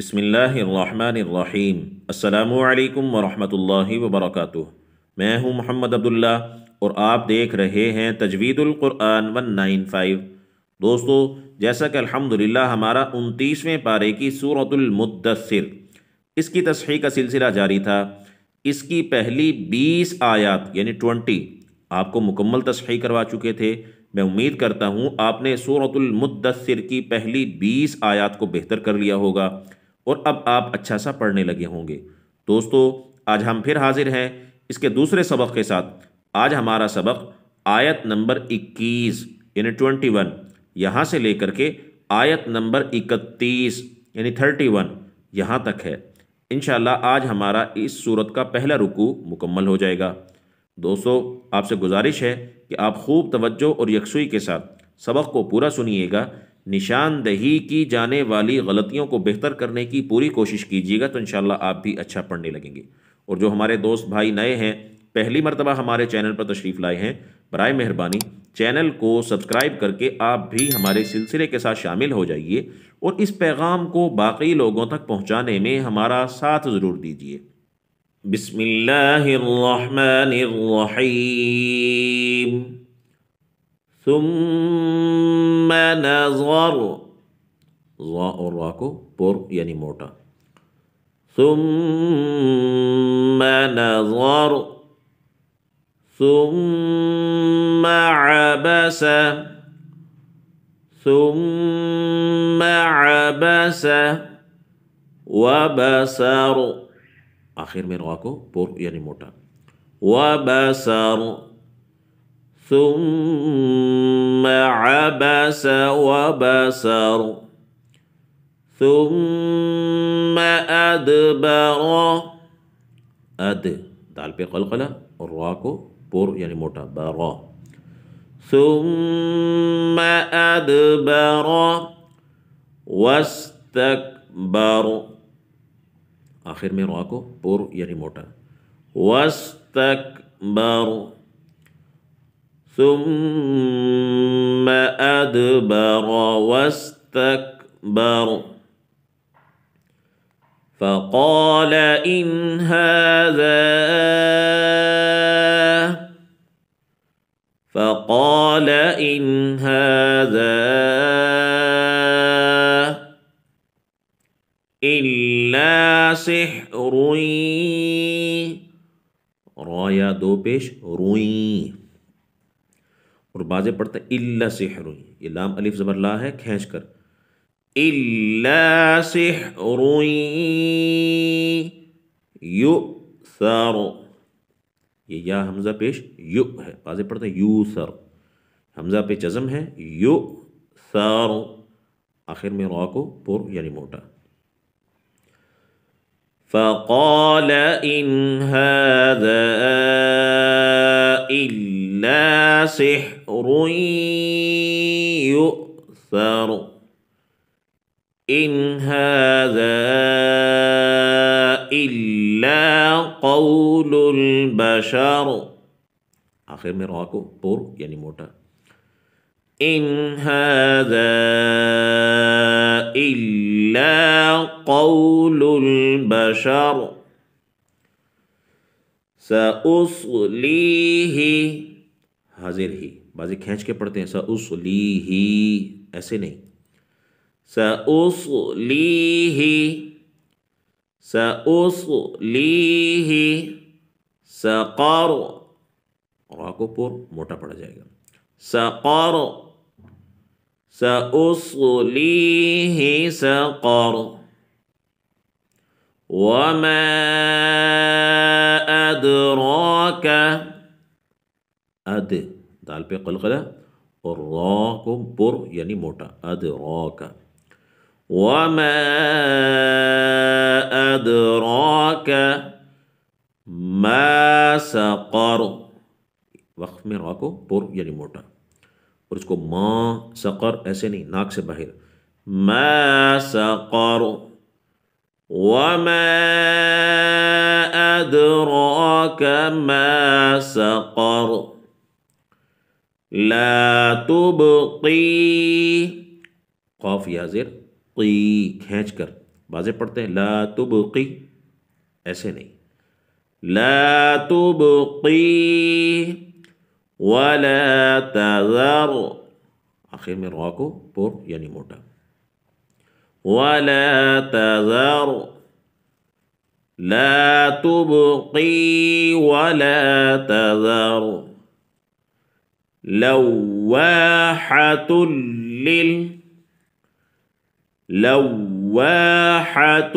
بسم اللہ الرحمن الرحیم السلام علیکم ورحمۃ اللہ وبرکاتہ میں ہوں محمد عبداللہ اور آپ دیکھ رہے ہیں تجوید القرآن ون نائن فائیو جیسا کہ الحمد ہمارا انتیسویں پارے کی صورت المدثر اس کی تصحیح کا سلسلہ جاری تھا اس کی پہلی بیس آیات یعنی ٹونٹی آپ کو مکمل تصحیح کروا چکے تھے میں امید کرتا ہوں آپ نے صورت المدثر کی پہلی بیس آیات کو بہتر کر لیا ہوگا اور اب آپ اچھا سا پڑھنے لگے ہوں گے دوستو آج ہم پھر حاضر ہیں اس کے دوسرے سبق کے ساتھ آج ہمارا سبق آیت نمبر اکیس یعنی ٹونٹی ون یہاں سے لے کر کے آیت نمبر اکتیس یعنی تھرٹی ون یہاں تک ہے انشاءاللہ آج ہمارا اس صورت کا پہلا رکو مکمل ہو جائے گا دوستو آپ سے گزارش ہے کہ آپ خوب توجہ اور یکسوئی کے ساتھ سبق کو پورا سنیے گا نشاندہی کی جانے والی غلطیوں کو بہتر کرنے کی پوری کوشش کیجیے گا تو انشاءاللہ آپ بھی اچھا پڑھنے لگیں گے اور جو ہمارے دوست بھائی نئے ہیں پہلی مرتبہ ہمارے چینل پر تشریف لائے ہیں برائے مہربانی چینل کو سبسکرائب کر کے آپ بھی ہمارے سلسلے کے ساتھ شامل ہو جائیے اور اس پیغام کو باقی لوگوں تک پہنچانے میں ہمارا ساتھ ضرور دیجیے ثم نظر ظا اور را کو پر یعنی يعني موٹا ثم نظر ثم عبس ثم عبس وبصر آخر میں रा کو پر یعنی يعني موٹا وبصر ثم عبس وبسر ثم أدبر أد تعال पे قلقلة الراكو بور يعني موتا برا ثم أدبر واستكبر آخر من راكو بور يعني موتا واستكبر ثم أدبر واستكبر فقال إن هذا فقال إن هذا إلا سحر دوبش روي اور پڑھتا ہے اللہ سحر یہ لام علیف زبر لا ہے کھینچ کر اللہ سحر یو یہ یا حمزہ پیش یو ہے بازے پڑھتا یو سر حمزہ پہ چزم ہے یو سر آخر میں روا کو پور یعنی موٹا فقال ان فق سحر يؤثر ان هذا الا قول البشر آخر من रॉ بور يعني موتا إن هذا إلا قول البشر سأصليه حاضر ہی بازی کھینچ کے پڑھتے ہیں سا لی ہی ایسے نہیں سی ہی اور آ کو پور موٹا پڑ جائے گا سقار قارو سو لی س قارو دالبي قلقلة الراكم بر يعني موتا أدراك وما أدراك ما سقر وقف میں راکو پر یعنی يعني موٹا اور اس کو ما سقر ایسے نہیں ناک سے باہر ما سقر وما أَدْرَاكَ ما سقر لا تبقي قاف يا زر قي کھینچ کر بازے پڑھتے لا تبقي ایسے نہیں لا تبقي ولا تذر آخر میں روا کو پور یعنی ولا تذر لا تبقي ولا تذر لواحة لل لواحة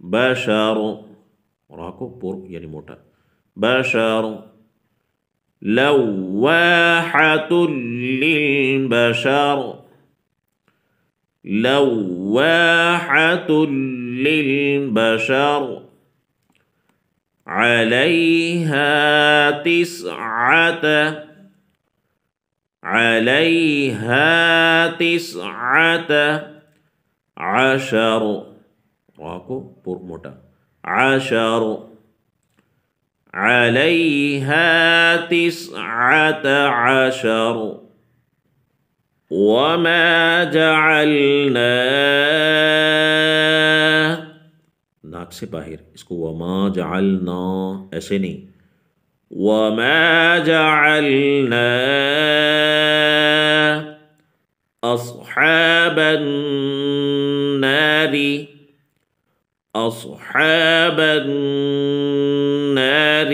بشر راكو بور يعني موتا بشر لواحة للبشر لواحة للبشر عليها تسعة عليها تسعة عشر راكو موتا عشر عليها تسعة عشر وما جعلناه नाक سے باہر اس کو وما جعلنا ایسے نہیں وما جعلنا أصحاب النار أصحاب النار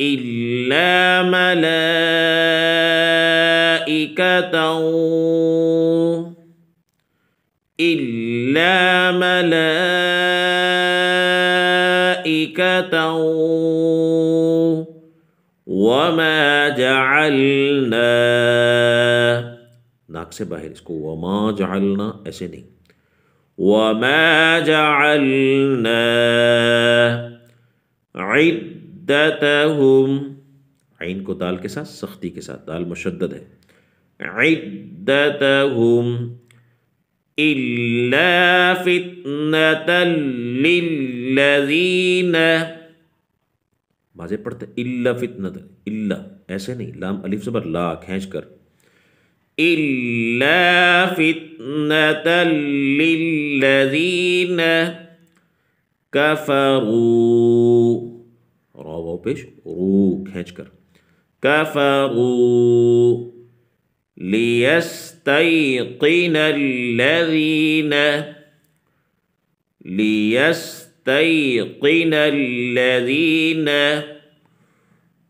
إلا ملائكة إلا ملائكة وما جعلنا ناك سے باہر وما جعلنا ایسے وما جعلنا عدتهم عین کو دال کے ساتھ سختی مشدد عدتهم إلا فتنة للذين واضح پڑھتا ہے إلا فتنة إلا ایسے نہیں لام علیف سبر لا کھینچ کر إلا فتنة للذين كفروا رواو پیش رو كفروا ليستيقن الذين ليستيقن الذين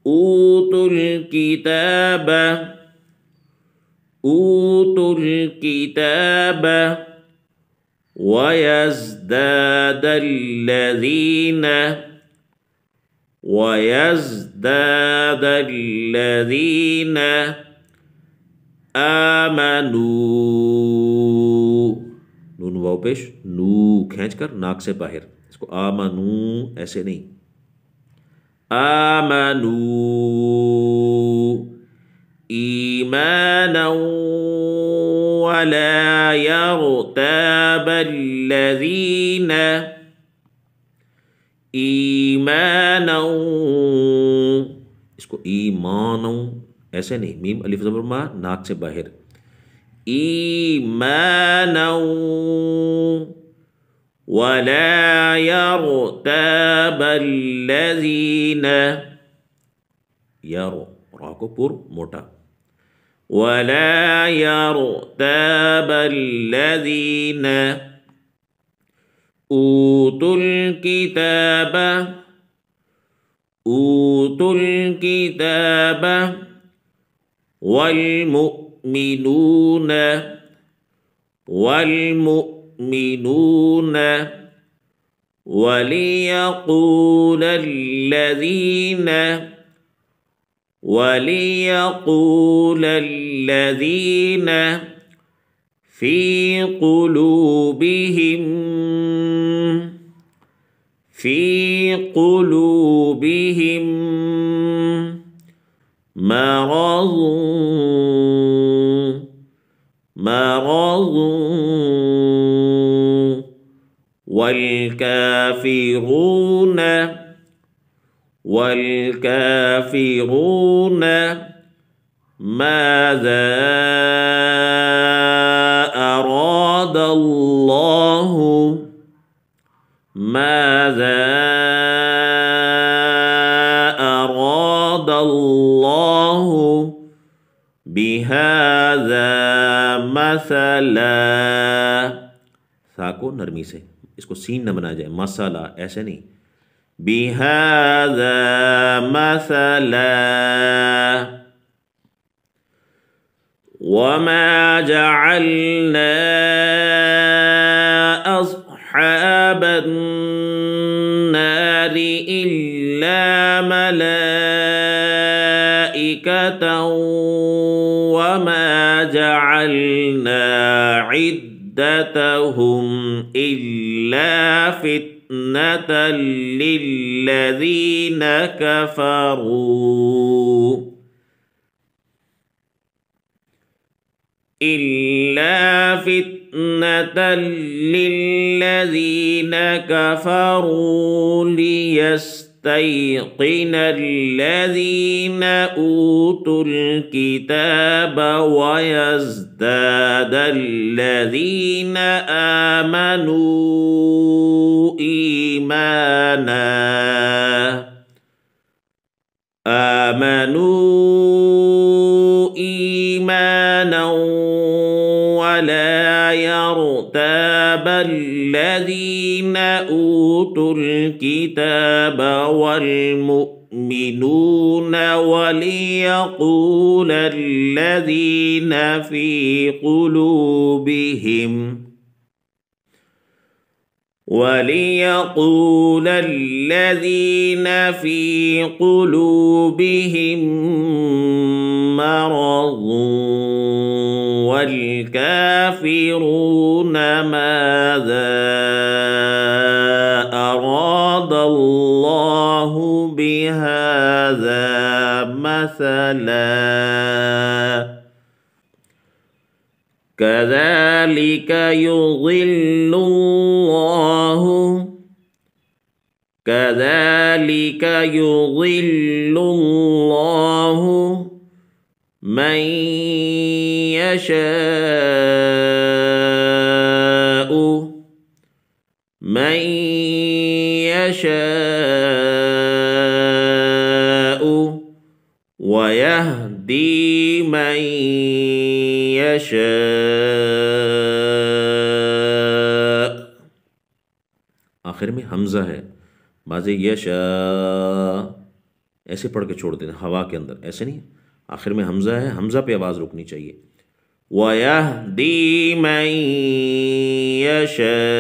أوتوا الكتاب أوتوا الكتاب ويزداد الذين ويزداد الذين آمنو नून वाव पेश नू खींचकर नाक से बाहर इसको आमनू ऐसे नहीं आमनू إيمانا ولا يرتاب الذين إيمانا इसको ईमानों ऐसे नहीं मीम अलिफ जबर मा नाक से बाहर ईमाना ولا يرتاب الذين يرو راكو بور موتا ولا يرتاب الذين أوتوا الكتاب أوتوا الكتاب والمؤمنون والمؤمنون وليقول الذين وليقول الذين في قلوبهم في قلوبهم مرض مرضوا والكافرون والكافرون ماذا أراد الله نرمی سے اس کو سین نہ بنا جائے مسئلہ ایسے نہیں بِهَذَا مَثَلَا وَمَا جَعَلْنَا أَصْحَابَ النَّارِ إِلَّا مَلَا الذين كفروا إلا فتنة للذين كفروا ليس استيقن الذين اوتوا الكتاب ويزداد الذين امنوا ايمانا امنوا ايمانا ولا يرتاب الذين اوتوا أوتوا الكتاب والمؤمنون وليقول الذين في قلوبهم وليقول الذين في قلوبهم مرض والكافرون ماذا أراد الله بهذا مثلا كذلك يضل الله كذلك يضل الله من يشاء يَشَاءُ وَيَهْدِي مَنْ يَشَاءُ آخر میں حمزہ ہے بازی یشا ایسے پڑھ کے چھوڑ دیتے ہوا کے اندر ایسے نہیں آخر میں حمزہ ہے حمزہ پہ آواز رکنی چاہیے وَيَهْدِي مَنْ يَشَاءُ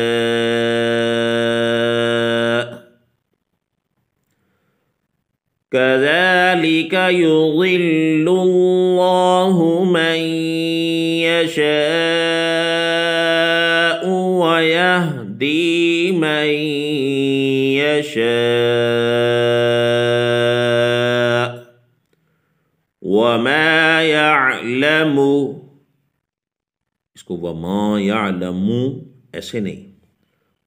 كذلك يضل الله من يشاء ويهدي من يشاء وما يعلم وما يعلم ऐसे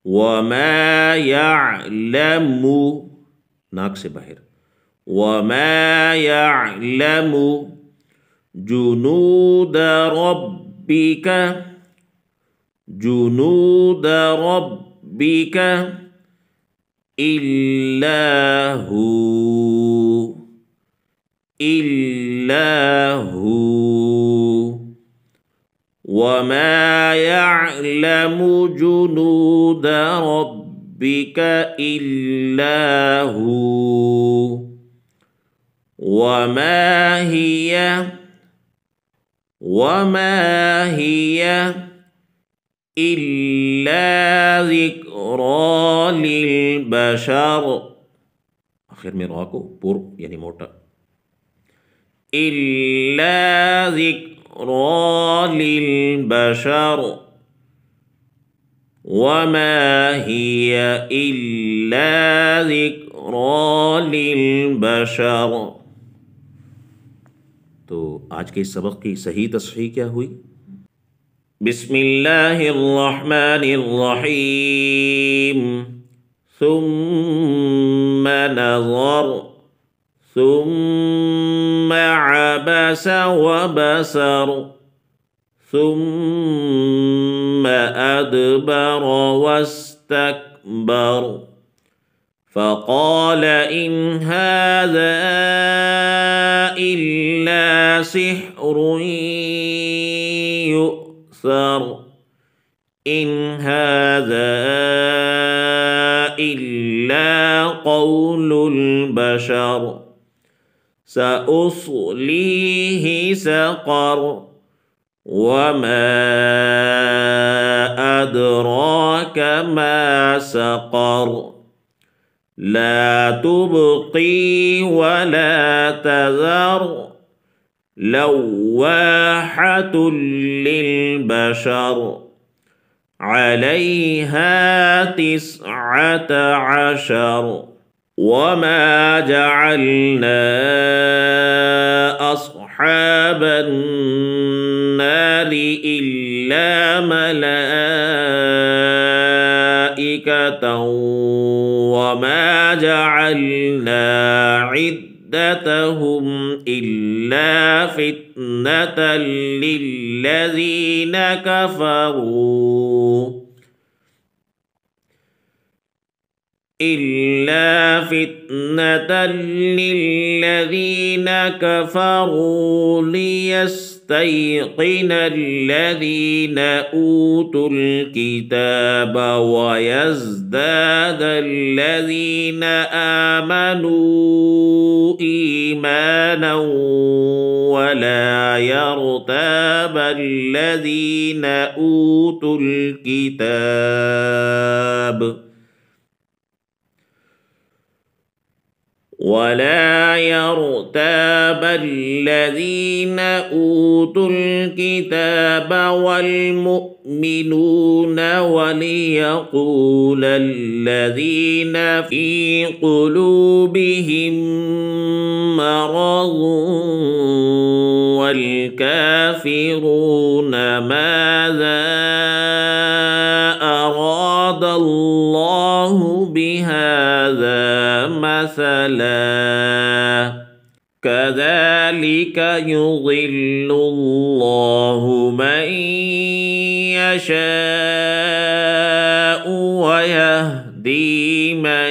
وما يعلم ناقص بحر وما يعلم جنود ربك جنود ربك إلا هو إلا هو وما يعلم جنود ربك إلا هو وما هي وما هي إلا ذكرى للبشر آخر में بور يعني पुर إلا ذكرى للبشر وما هي إلا ذكرى للبشر آج کے سبق کی صحیح تصحیح کیا ہوئی بسم اللہ الرحمن الرحیم ثم نظر ثم عبس وبسر ثم أدبر واستكبر فقال ان هذا الا سحر يؤثر ان هذا الا قول البشر ساصليه سقر وما ادراك ما سقر لا تبقي ولا تذر لواحة للبشر عليها تسعة عشر وما جعلناه كفروا إلا فتنة للذين كفروا ليس يستيقن الذين اوتوا الكتاب ويزداد الذين امنوا ايمانا ولا يرتاب الذين اوتوا الكتاب ولا يرتاب الذين اوتوا الكتاب والمؤمنون وليقول الذين في قلوبهم مرض والكافرون ماذا اراد الله بهذا مثلا كذلك يضل الله من يشاء ويهدي من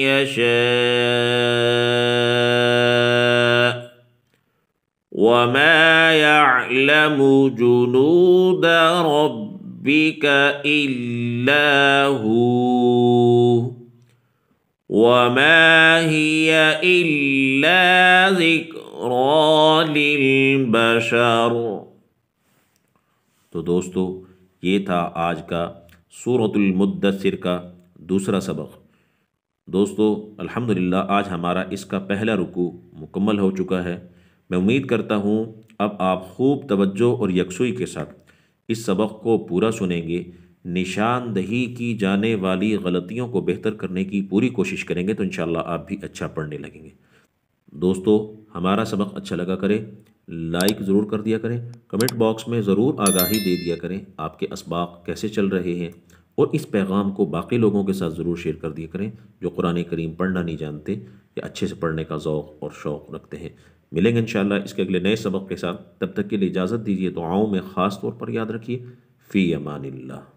يشاء وما يعلم جنود ربك إلا هو وما هي إلا ذكرى للبشر تو دوستو یہ تھا آج کا سورت المدثر کا دوسرا سبق دوستو الحمدللہ آج ہمارا اس کا پہلا رکو مکمل ہو چکا ہے میں امید کرتا ہوں اب آپ خوب توجہ اور یکسوئی کے ساتھ اس سبق کو پورا سنیں گے نشاندہی کی جانے والی غلطیوں کو بہتر کرنے کی پوری کوشش کریں گے تو انشاءاللہ آپ بھی اچھا پڑھنے لگیں گے دوستو ہمارا سبق اچھا لگا کرے لائک ضرور کر دیا کریں کمنٹ باکس میں ضرور آگاہی دے دیا کریں آپ کے اسباق کیسے چل رہے ہیں اور اس پیغام کو باقی لوگوں کے ساتھ ضرور شیئر کر دیا کریں جو قرآن کریم پڑھنا نہیں جانتے یا اچھے سے پڑھنے کا ذوق اور شوق رکھتے ہیں ملیں گے انشاءاللہ اس کے اگلے نئے سبق کے ساتھ تب تک کے لیے اجازت دیجیے دعاؤں میں خاص طور پر یاد رکھیے فی امان اللہ